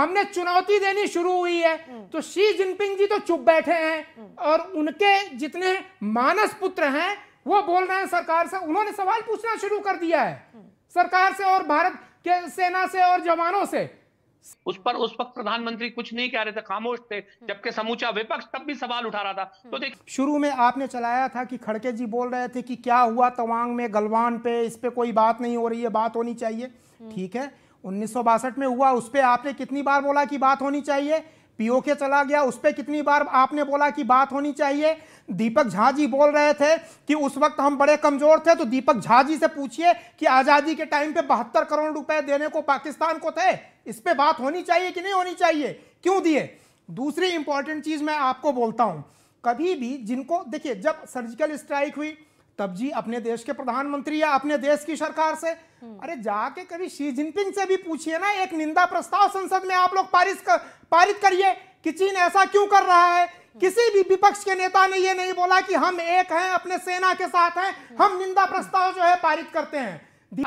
हमने चुनौती देनी शुरू हुई है हम्म। तो शी जिनपिंग जी तो चुप बैठे हैं हम्म। और उनके जितने मानस पुत्र हैं वो बोल रहे हैं सरकार से उन्होंने सवाल पूछना शुरू कर दिया है हम्म। सरकार से और भारत के सेना से और जवानों से उस पर उस वक्त प्रधानमंत्री कुछ नहीं कह रहे थे खामोश थे जबकि समूचा विपक्ष तब भी सवाल उठा रहा था तो देख शुरू में आपने चलाया था कि खड़के जी बोल रहे थे कि क्या हुआ तवांग में गलवान पे इस पे कोई बात नहीं हो रही है बात होनी चाहिए ठीक है उन्नीस में हुआ उस पर आपने कितनी बार बोला कि बात होनी चाहिए पीओके चला गया उस पर कितनी बार आपने बोला कि बात होनी चाहिए दीपक झा जी बोल रहे थे कि उस वक्त हम बड़े कमजोर थे तो दीपक झा जी से पूछिए कि आज़ादी के टाइम पे बहत्तर करोड़ रुपए देने को पाकिस्तान को थे इस पर बात होनी चाहिए कि नहीं होनी चाहिए क्यों दिए दूसरी इंपॉर्टेंट चीज़ मैं आपको बोलता हूँ कभी भी जिनको देखिए जब सर्जिकल स्ट्राइक हुई तब जी अपने देश के प्रधानमंत्री या अपने देश की सरकार से अरे जाके कभी शी जिनपिंग से भी पूछिए ना एक निंदा प्रस्ताव संसद में आप लोग पारित कर, पारित करिए कि चीन ऐसा क्यों कर रहा है किसी भी विपक्ष के नेता ने यह नहीं बोला कि हम एक हैं अपने सेना के साथ हैं हम निंदा प्रस्ताव जो है पारित करते हैं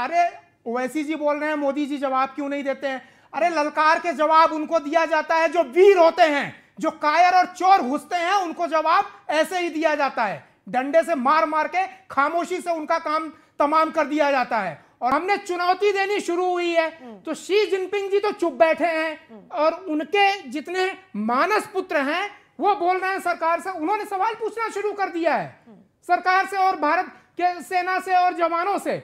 अरे ओवैसी जी बोल रहे हैं मोदी जी जवाब क्यों नहीं देते हैं अरे ललकार के जवाब उनको दिया जाता है जो वीर होते हैं जो कायर और चोर घुसते हैं उनको जवाब ऐसे ही दिया जाता है डंडे से मार मार के खामोशी से उनका काम तमाम कर दिया जाता है और हमने चुनौती देनी शुरू हुई है हम्म। तो शी जिनपिंग जी तो चुप बैठे हैं हम्म। और उनके जितने मानस पुत्र हैं वो बोल रहे हैं सरकार से उन्होंने सवाल पूछना शुरू कर दिया है हम्म। सरकार से और भारत के सेना से और जवानों से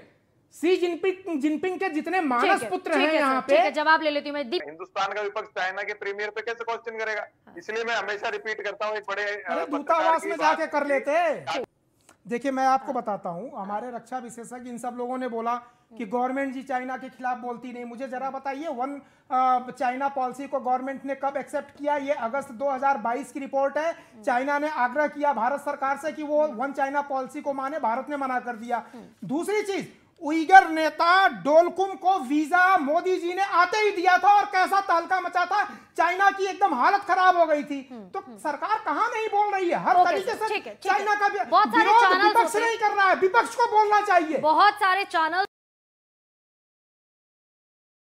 सी जिनपिंग जिनपिंग के जितने मानस पुत्र हैं यहाँ पे जवाब ले लेती हूँ मैं हिंदुस्तान का विपक्ष चाइना के प्रीमियर पे कैसे क्वेश्चन करेगा हाँ। इसलिए मैं हमेशा रिपीट करता हूँ एक बड़े दूतावास में जाके कर लेते हाँ। देखिए मैं आपको हाँ। बताता हूँ हमारे रक्षा विशेषज्ञ इन सब लोगों ने बोला कि गवर्नमेंट जी चाइना के खिलाफ बोलती नहीं मुझे जरा बताइए वन चाइना पॉलिसी को गवर्नमेंट ने कब एक्सेप्ट किया ये अगस्त 2022 की रिपोर्ट है हम्म। चाइना ने आग्रह किया भारत सरकार से कि वो हम्म। वन चाइना पॉलिसी को माने भारत ने मना कर दिया हम्म। दूसरी चीज उइगर नेता डोलकुम को वीजा मोदी जी ने आते ही दिया था और कैसा तालका मचा था चाइना की एकदम हालत खराब हो गई थी हम्म, तो हम्म। सरकार कहाँ नहीं बोल रही है हर तरीके से चाइना का विपक्ष नहीं कर रहा है विपक्ष को बोलना चाहिए बहुत सारे चैनल